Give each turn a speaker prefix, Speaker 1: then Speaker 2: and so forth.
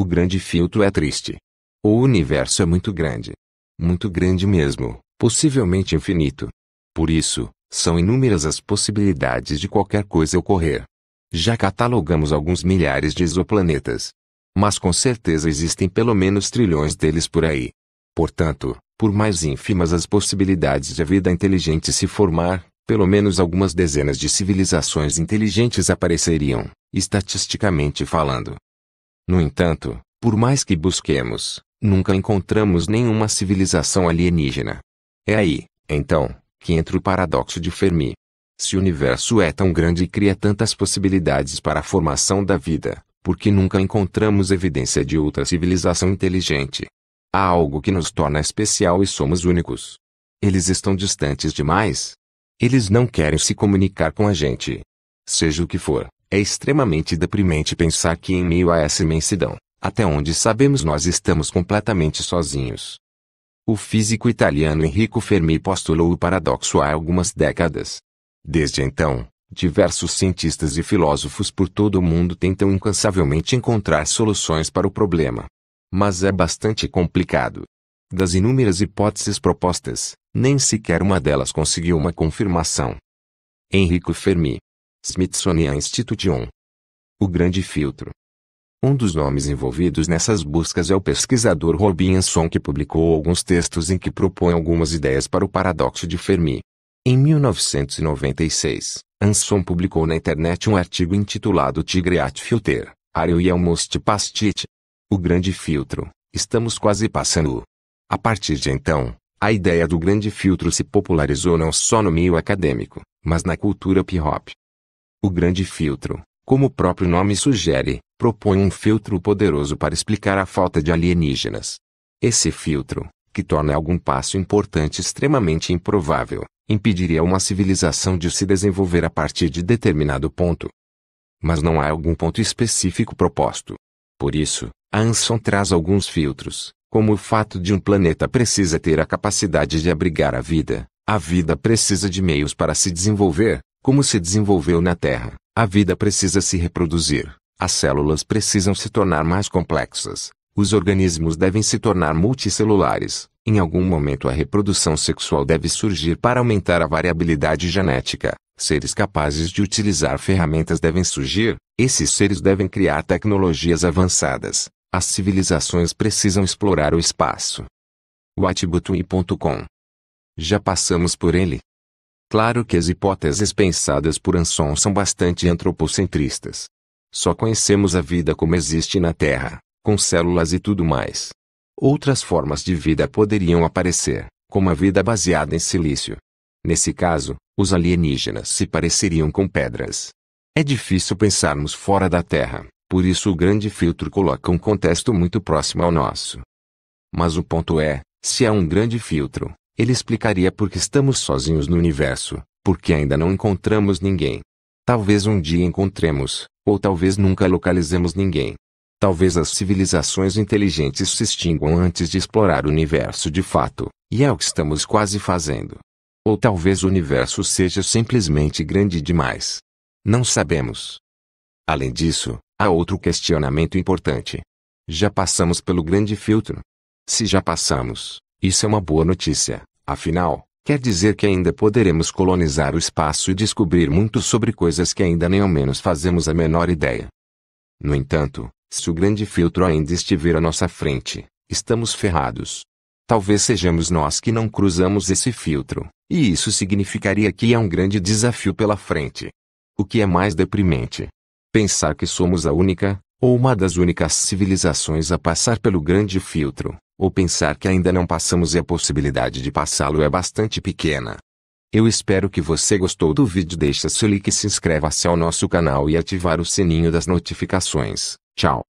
Speaker 1: O grande filtro é triste. O universo é muito grande. Muito grande mesmo, possivelmente infinito. Por isso, são inúmeras as possibilidades de qualquer coisa ocorrer. Já catalogamos alguns milhares de exoplanetas. Mas com certeza existem pelo menos trilhões deles por aí. Portanto, por mais ínfimas as possibilidades de a vida inteligente se formar, pelo menos algumas dezenas de civilizações inteligentes apareceriam, estatisticamente falando. No entanto, por mais que busquemos, nunca encontramos nenhuma civilização alienígena. É aí, então, que entra o paradoxo de Fermi. Se o universo é tão grande e cria tantas possibilidades para a formação da vida, por que nunca encontramos evidência de outra civilização inteligente? Há algo que nos torna especial e somos únicos. Eles estão distantes demais. Eles não querem se comunicar com a gente. Seja o que for, é extremamente deprimente pensar que em meio a essa imensidão, até onde sabemos nós estamos completamente sozinhos. O físico italiano Enrico Fermi postulou o paradoxo há algumas décadas. Desde então, diversos cientistas e filósofos por todo o mundo tentam incansavelmente encontrar soluções para o problema. Mas é bastante complicado. Das inúmeras hipóteses propostas, nem sequer uma delas conseguiu uma confirmação. Enrico Fermi, Smithsonian Institution. O grande filtro. Um dos nomes envolvidos nessas buscas é o pesquisador Robinson que publicou alguns textos em que propõe algumas ideias para o paradoxo de Fermi. Em 1996, Anson publicou na internet um artigo intitulado "Tigre at Filter, Almost Past It? O grande filtro, estamos quase passando. A partir de então, a ideia do grande filtro se popularizou não só no meio acadêmico, mas na cultura hip-hop. O grande filtro, como o próprio nome sugere, propõe um filtro poderoso para explicar a falta de alienígenas. Esse filtro, que torna algum passo importante extremamente improvável, impediria uma civilização de se desenvolver a partir de determinado ponto. Mas não há algum ponto específico proposto. Por isso, Anson traz alguns filtros, como o fato de um planeta precisa ter a capacidade de abrigar a vida, a vida precisa de meios para se desenvolver, como se desenvolveu na Terra, a vida precisa se reproduzir, as células precisam se tornar mais complexas, os organismos devem se tornar multicelulares. Em algum momento a reprodução sexual deve surgir para aumentar a variabilidade genética. Seres capazes de utilizar ferramentas devem surgir, esses seres devem criar tecnologias avançadas. As civilizações precisam explorar o espaço. Watbutui.com Já passamos por ele, Claro que as hipóteses pensadas por Anson são bastante antropocentristas. Só conhecemos a vida como existe na Terra, com células e tudo mais. Outras formas de vida poderiam aparecer, como a vida baseada em silício. Nesse caso, os alienígenas se pareceriam com pedras. É difícil pensarmos fora da Terra, por isso o grande filtro coloca um contexto muito próximo ao nosso. Mas o ponto é, se há um grande filtro, ele explicaria por que estamos sozinhos no universo, porque ainda não encontramos ninguém. Talvez um dia encontremos, ou talvez nunca localizemos ninguém. Talvez as civilizações inteligentes se extinguam antes de explorar o universo de fato, e é o que estamos quase fazendo. Ou talvez o universo seja simplesmente grande demais. Não sabemos. Além disso, há outro questionamento importante. Já passamos pelo grande filtro? Se já passamos, isso é uma boa notícia, afinal, quer dizer que ainda poderemos colonizar o espaço e descobrir muito sobre coisas que ainda nem ao menos fazemos a menor ideia. No entanto, se o grande filtro ainda estiver à nossa frente, estamos ferrados. Talvez sejamos nós que não cruzamos esse filtro, e isso significaria que há um grande desafio pela frente. O que é mais deprimente? Pensar que somos a única, ou uma das únicas civilizações a passar pelo grande filtro, ou pensar que ainda não passamos e a possibilidade de passá-lo é bastante pequena. Eu espero que você gostou do vídeo deixa seu like e se inscreva-se ao nosso canal e ativar o sininho das notificações. Tchau!